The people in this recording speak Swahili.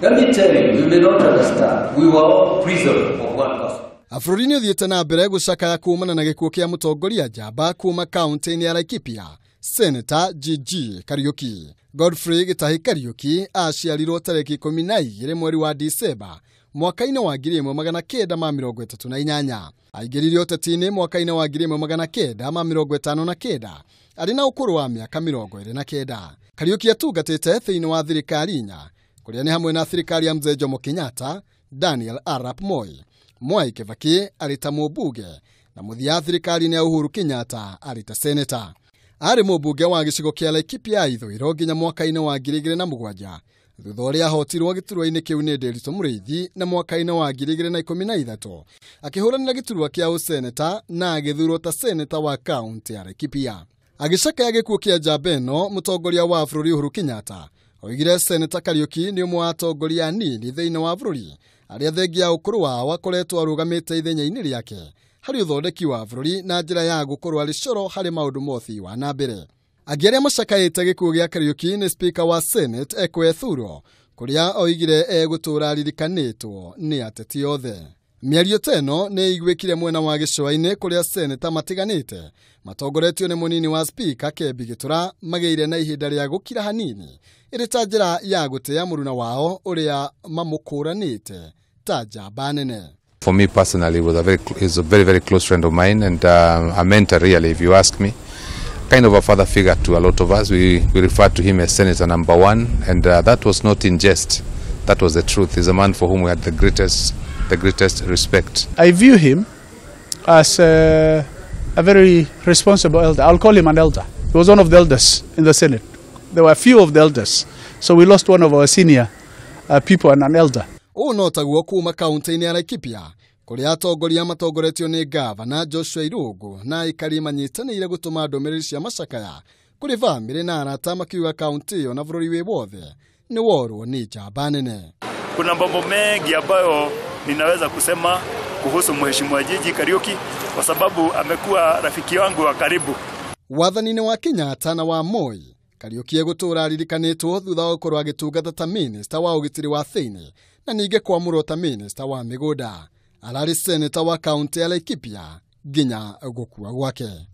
Bũrũri-inĩ ũthiĩte na mbere ya kuumana na gĩkuũ kĩa mũtongoria njamba kuuma kaunte inĩ ya Senator GG Kariuki. Godfrey Gĩtahi Kariuki aciarirwo tarĩki ikũmi na mweri wa diseba. mwaka-inĩ wa inyanya. Aingĩrire ũteti-inĩ mwaka-inĩ wa 1959 arĩ na ũkũrũ wa mĩaka mirogwe na keda. kenda. ya atungatĩte thĩinĩ wa wadhiri karinya. Kuliani hamwe na thirikari ya mzee Jomo Kenyatta, Daniel Arap Moi, Mwai Kevaki alita mubuge na muthia thirikari ni ya Uhuru Kenyatta alita seneta. Ari mubuge wa gicigo kia Laikipia ya ithuiro nginya mwaka-ini wa ngiri igiri na mugwanja thutha uria ahotirwo giturwa-ini kiu ni Nderitu Muriithi na mwaka-ini wa ngiri igiri na ikumi na ithatu akihuranira giturwa kia useneta na agithurwo ta seneta wa kaunti ya Laikipia agicakaya gikuo kia njamba ino mutongoria wa bururi Uhuru Kenyatta oigire seneta Kariuki nĩ ũmwe wa atongoria anini thĩinĩ wa bũrũri arĩa thengi ya ũkũrũ wao akoretwo arũgamĩte ithenya-inĩ rĩake harĩ ũthondeki wa bũrũri na njĩra ya gũkorwo rĩcoro harĩ maũndũ ma ũthii wa na mbere angĩ arĩa macakaĩte gĩkuũ gĩa Kariuki nĩ spika wa senate ekwe thuro kũrĩa oigire egũtũũra ririkanĩtwo nĩ ateti othe mĩario teno ne igwe kile mwena wa gĩcũa-inĩ kũrĩa seneta matiganĩte matongoretio ne mũnini wa spika ke bigitura mageire na ihidari rĩa gũkira hanini tajira ta njĩra ya muruna wao wao ya mamukura nite. Taja banene. For me personally, it was a very, he's a very, very close friend of mine and uh, a mentor, really, if you ask me. Kind of a father figure to a lot of us. We, we refer to him as Senator number one, and uh, that was not in jest. That was the truth. He's a man for whom we had the greatest respect the greatest respect. I view him as a, a very responsible elder. I'll call him an elder. He was one of the elders in the Senate. There were a few of the elders, so we lost one of our senior uh, people and an elder. ũũ no taguo kuuma kaunti-inĩ ya laikipia kũrĩa atongoria matongoretio nĩ ngavana joshua irungu na aikari manyitanĩire gũtũma ndũmĩrĩri cia macakaya kũrĩ bamĩrĩ na arata makiuga kaunti ĩyo na bũrũri wĩ wothe nĩ worwo nĩ njamba nene kuna mambo mengi ambayo ninaweza kusema kuhusu Mheshimiwa Jiji Kariuki kwa sababu amekuwa rafiki wangu wa karibu wathani-inĩ wa Kenyatta na wa Moi. Kariuki egũtũũra aririkanĩtwo thutha wa gũkorwo agĩtungata ta minista wa ugitiri wa thĩinĩ na ningĩ kwamũrwo ta minista wa mĩgũnda. Ararĩ seneta wa kaũntĩ ya Laikipia nginya gũkua gwake.